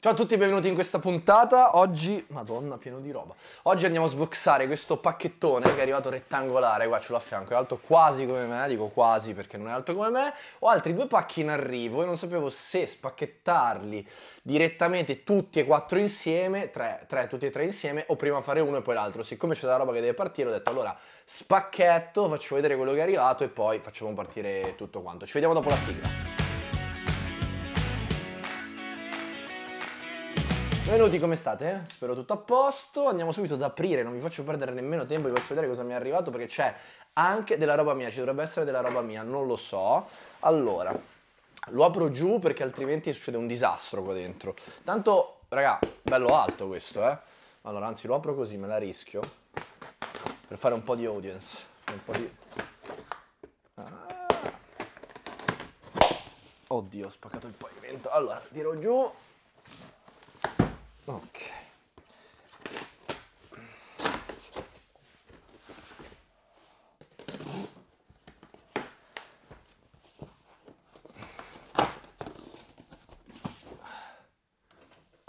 Ciao a tutti e benvenuti in questa puntata. Oggi, madonna, pieno di roba. Oggi andiamo a sboxare questo pacchettone che è arrivato rettangolare, qua ce l'ho a fianco, è alto quasi come me, dico quasi perché non è alto come me. Ho altri due pacchi in arrivo e non sapevo se spacchettarli direttamente tutti e quattro insieme, tre, tre tutti e tre insieme, o prima fare uno e poi l'altro. Siccome c'è della roba che deve partire, ho detto allora spacchetto, faccio vedere quello che è arrivato e poi facciamo partire tutto quanto. Ci vediamo dopo la sigla. Benvenuti, come state? Spero tutto a posto. Andiamo subito ad aprire, non vi faccio perdere nemmeno tempo, vi faccio vedere cosa mi è arrivato perché c'è anche della roba mia, ci dovrebbe essere della roba mia, non lo so. Allora, lo apro giù perché altrimenti succede un disastro qua dentro. Tanto, raga, bello alto questo, eh. Allora, anzi, lo apro così, me la rischio per fare un po' di audience, un po' di... Ah. Oddio, ho spaccato il pavimento. Allora, tiro giù ok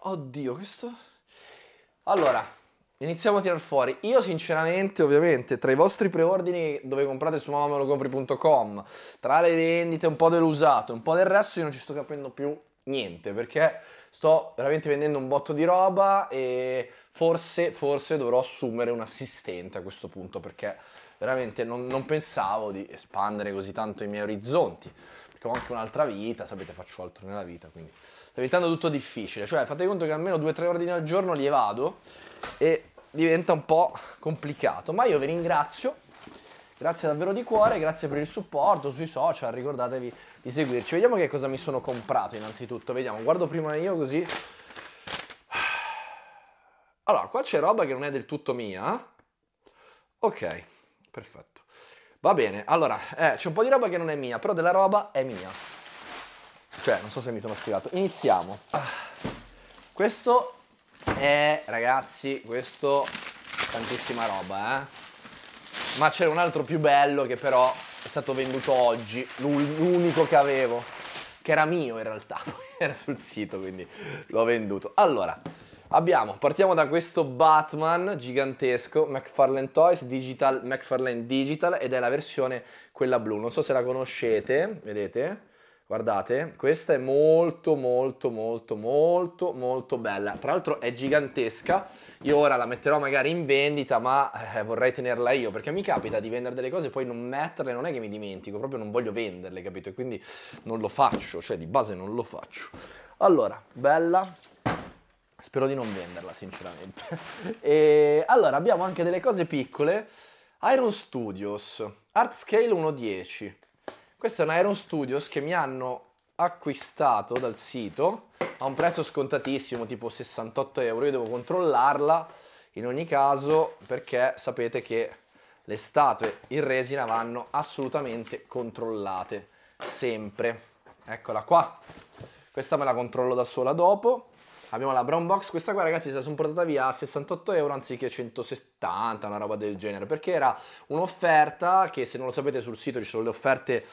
Oddio, questo... Allora, iniziamo a tirar fuori. Io sinceramente, ovviamente, tra i vostri preordini dove comprate su mamamelocompri.com, tra le vendite, un po' dell'usato, un po' del resto, io non ci sto capendo più niente, perché sto veramente vendendo un botto di roba e forse, forse dovrò assumere un assistente a questo punto perché veramente non, non pensavo di espandere così tanto i miei orizzonti perché ho anche un'altra vita, sapete faccio altro nella vita quindi sto diventando tutto difficile, cioè fate conto che almeno 2-3 ordini al giorno li evado e diventa un po' complicato ma io vi ringrazio Grazie davvero di cuore, grazie per il supporto sui social, ricordatevi di seguirci. Vediamo che cosa mi sono comprato innanzitutto, vediamo, guardo prima io così. Allora, qua c'è roba che non è del tutto mia. Ok, perfetto. Va bene, allora, eh, c'è un po' di roba che non è mia, però della roba è mia. Cioè, non so se mi sono spiegato. Iniziamo. Questo è, ragazzi, questo tantissima roba, eh. Ma c'è un altro più bello che però è stato venduto oggi, l'unico che avevo, che era mio in realtà, era sul sito quindi l'ho venduto. Allora, abbiamo, partiamo da questo Batman gigantesco, McFarlane Toys, Digital, McFarlane Digital ed è la versione quella blu, non so se la conoscete, vedete? Guardate, questa è molto molto molto molto molto bella. Tra l'altro è gigantesca. Io ora la metterò magari in vendita, ma eh, vorrei tenerla io, perché mi capita di vendere delle cose e poi non metterle, non è che mi dimentico, proprio non voglio venderle, capito? E quindi non lo faccio, cioè di base non lo faccio. Allora, bella, Spero di non venderla, sinceramente. e allora abbiamo anche delle cose piccole. Iron Studios, Art Scale 1.10. Questa è una Iron Studios che mi hanno acquistato dal sito a un prezzo scontatissimo, tipo 68 euro. Io devo controllarla in ogni caso perché sapete che le statue in resina vanno assolutamente controllate, sempre. Eccola qua. Questa me la controllo da sola dopo. Abbiamo la brown box, questa qua ragazzi si sono portata via a 68 euro anziché 170, una roba del genere, perché era un'offerta che se non lo sapete sul sito ci sono le offerte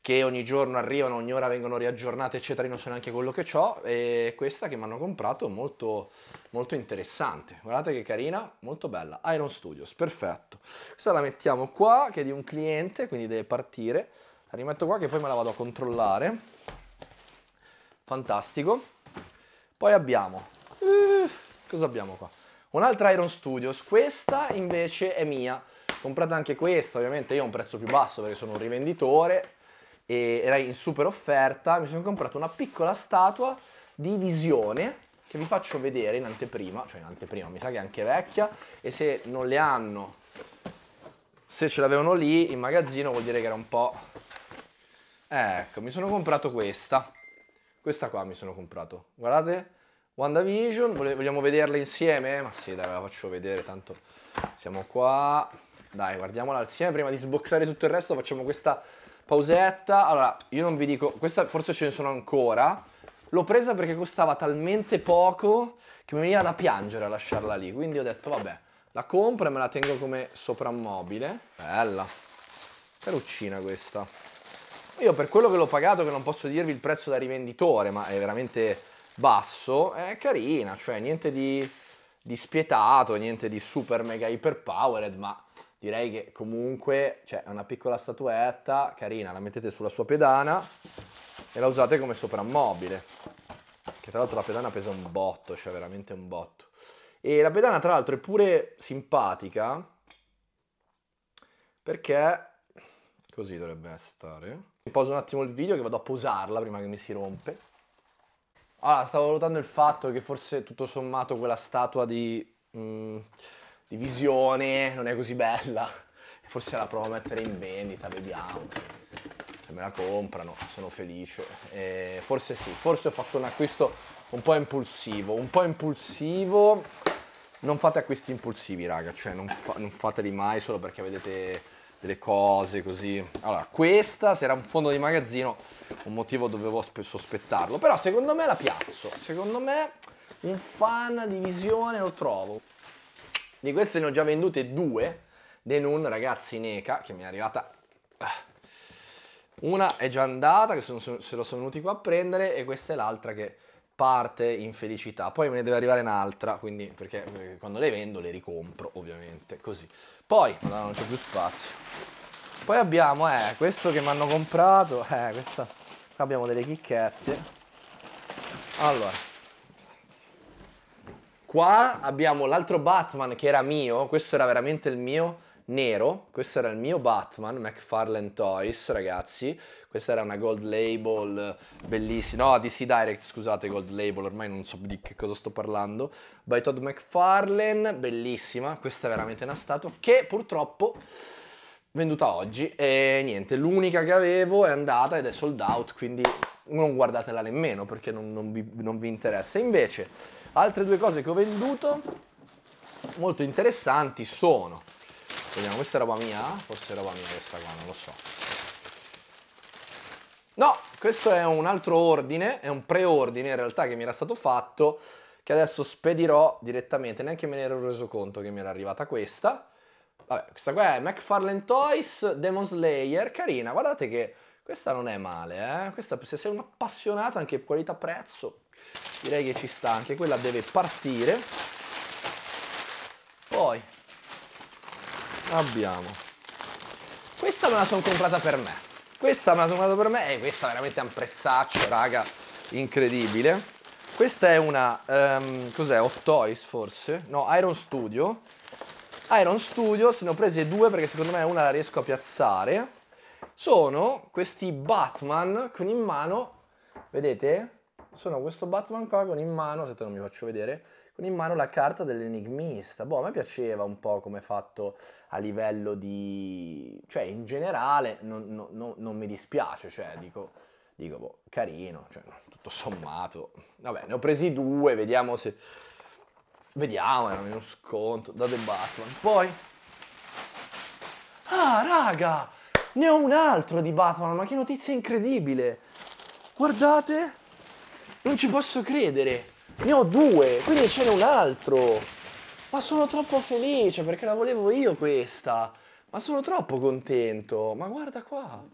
che ogni giorno arrivano, ogni ora vengono riaggiornate, eccetera, io non so neanche quello che ho, e questa che mi hanno comprato è molto, molto interessante, guardate che carina, molto bella, Iron Studios, perfetto. Questa la mettiamo qua, che è di un cliente, quindi deve partire, la rimetto qua che poi me la vado a controllare, fantastico. Poi abbiamo... Uh, cosa abbiamo qua? Un'altra Iron Studios, questa invece è mia. Comprata anche questa, ovviamente io ho un prezzo più basso perché sono un rivenditore e era in super offerta. Mi sono comprato una piccola statua di visione che vi faccio vedere in anteprima, cioè in anteprima, mi sa che è anche vecchia e se non le hanno se ce l'avevano lì in magazzino vuol dire che era un po'... Ecco, mi sono comprato questa. Questa qua mi sono comprato. Guardate, WandaVision, vogliamo vederla insieme? Ma sì, dai, la faccio vedere, tanto siamo qua. Dai, guardiamola insieme, prima di sboxare tutto il resto facciamo questa pausetta. Allora, io non vi dico, questa forse ce ne sono ancora. L'ho presa perché costava talmente poco che mi veniva da piangere a lasciarla lì, quindi ho detto vabbè, la compro e me la tengo come soprammobile. Bella, caruccina questa. Io per quello che l'ho pagato, che non posso dirvi il prezzo da rivenditore, ma è veramente basso, è carina, cioè niente di, di spietato, niente di super mega hyper powered, ma direi che comunque cioè, è una piccola statuetta carina, la mettete sulla sua pedana e la usate come soprammobile. Che tra l'altro la pedana pesa un botto, cioè veramente un botto. E la pedana tra l'altro è pure simpatica perché così dovrebbe stare Poso un attimo il video che vado a posarla prima che mi si rompe. Allora, stavo valutando il fatto che forse tutto sommato quella statua di, mh, mm, di visione non è così bella. Forse la provo a mettere in vendita, vediamo. Se me la comprano, sono felice. Eh, forse sì, forse ho fatto un acquisto un po' impulsivo. Un po' impulsivo. Non fate acquisti impulsivi, raga, cioè non, fa non fateli mai solo perché vedete delle cose così. Allora, questa, se era un fondo di magazzino, un motivo dovevo sospettarlo. Però secondo me la piazzo. Secondo me un fan di visione lo trovo. Di queste ne ho già vendute due. Denun, ragazzi, Neca, che mi è arrivata... Eh. Una è già andata, che sono, se lo sono venuti qua a prendere, e questa è l'altra che parte in felicità, poi me ne deve arrivare un'altra, quindi perché eh, quando le vendo le ricompro ovviamente, così. Poi, madonna, non c'è più spazio. Poi abbiamo eh, questo che mi hanno comprato, eh, questa, qua abbiamo delle chicchette. Allora, qua abbiamo l'altro Batman che era mio, questo era veramente il mio, nero, questo era il mio Batman, McFarlane Toys, ragazzi, questa era una gold label eh, bellissima, no DC Direct scusate gold label, ormai non so di che cosa sto parlando, by Todd McFarlane, bellissima, questa è veramente una statua che purtroppo venduta oggi e niente, l'unica che avevo è andata ed è sold out, quindi non guardatela nemmeno perché non, non, vi, non vi interessa. Invece, altre due cose che ho venduto molto interessanti sono Vediamo, questa è roba mia? Forse è roba mia questa qua, non lo so. No, questo è un altro ordine, è un preordine in realtà che mi era stato fatto, che adesso spedirò direttamente, neanche me ne ero reso conto che mi era arrivata questa. Vabbè, questa qua è McFarlane Toys Demon Slayer, carina, guardate che questa non è male, eh? Questa se sei un appassionato anche qualità prezzo, direi che ci sta, anche quella deve partire. abbiamo questa me la sono comprata per me questa me la sono comprata per me e questa veramente è un prezzaccio raga incredibile questa è una um, cos'è Hot Toys forse no Iron Studio Iron Studio se ne ho prese due perché secondo me una la riesco a piazzare sono questi Batman con in mano vedete sono questo Batman qua con in mano aspetta non mi faccio vedere con in mano la carta dell'enigmista. Boh, a me piaceva un po' come fatto a livello di... cioè in generale non, no, no, non mi dispiace, cioè dico, dico boh, carino, cioè, tutto sommato. Vabbè, ne ho presi due, vediamo se... Vediamo, è uno sconto da The Batman. Poi... Ah, raga! Ne ho un altro di Batman, ma che notizia incredibile! Guardate! Non ci posso credere! Ne ho due, quindi ce n'è un altro. Ma sono troppo felice perché la volevo io questa. Ma sono troppo contento. Ma guarda qua.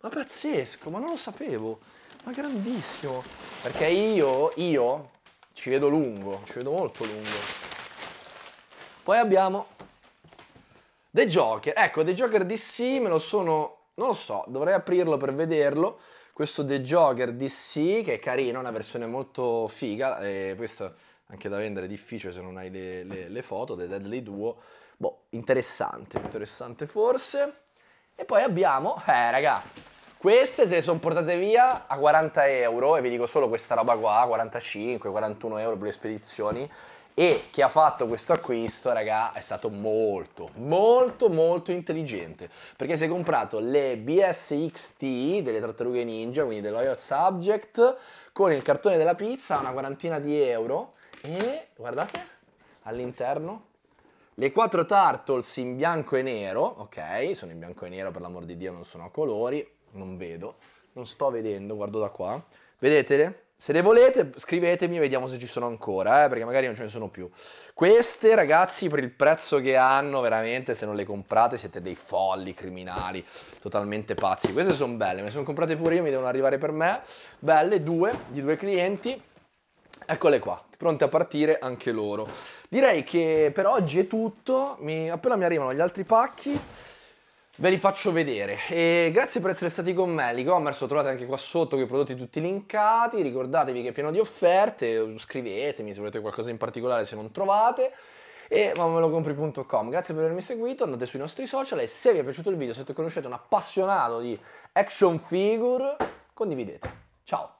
Ma pazzesco, ma non lo sapevo. Ma grandissimo. Perché io, io ci vedo lungo, ci vedo molto lungo. Poi abbiamo The Joker. Ecco, The Joker DC me lo sono... Non lo so, dovrei aprirlo per vederlo questo The Joker DC che è carino, una versione molto figa, e questo anche da vendere è difficile se non hai le, le, le foto, The Deadly Duo, boh, interessante, interessante forse. E poi abbiamo, eh raga, queste se le sono portate via a 40 euro, e vi dico solo questa roba qua, 45, 41 euro per le spedizioni, e chi ha fatto questo acquisto, raga, è stato molto, molto, molto intelligente. Perché si è comprato le BSXT delle Tartarughe Ninja, quindi del Loyal Subject, con il cartone della pizza, una quarantina di euro. E guardate all'interno le quattro Turtles in bianco e nero. Ok, sono in bianco e nero, per l'amor di Dio, non sono a colori. Non vedo, non sto vedendo, guardo da qua. Vedetele? Se le volete, scrivetemi e vediamo se ci sono ancora, eh, perché magari non ce ne sono più. Queste, ragazzi, per il prezzo che hanno, veramente, se non le comprate siete dei folli, criminali, totalmente pazzi. Queste sono belle, me le sono comprate pure io, mi devono arrivare per me. Belle, due, di due clienti. Eccole qua, pronte a partire anche loro. Direi che per oggi è tutto, mi, appena mi arrivano gli altri pacchi ve li faccio vedere. E grazie per essere stati con me, l'e-commerce lo trovate anche qua sotto con i prodotti tutti linkati, ricordatevi che è pieno di offerte, scrivetemi se volete qualcosa in particolare se non trovate e mamelocompri.com. Grazie per avermi seguito, andate sui nostri social e se vi è piaciuto il video, se conoscete un appassionato di action figure, condividete. Ciao!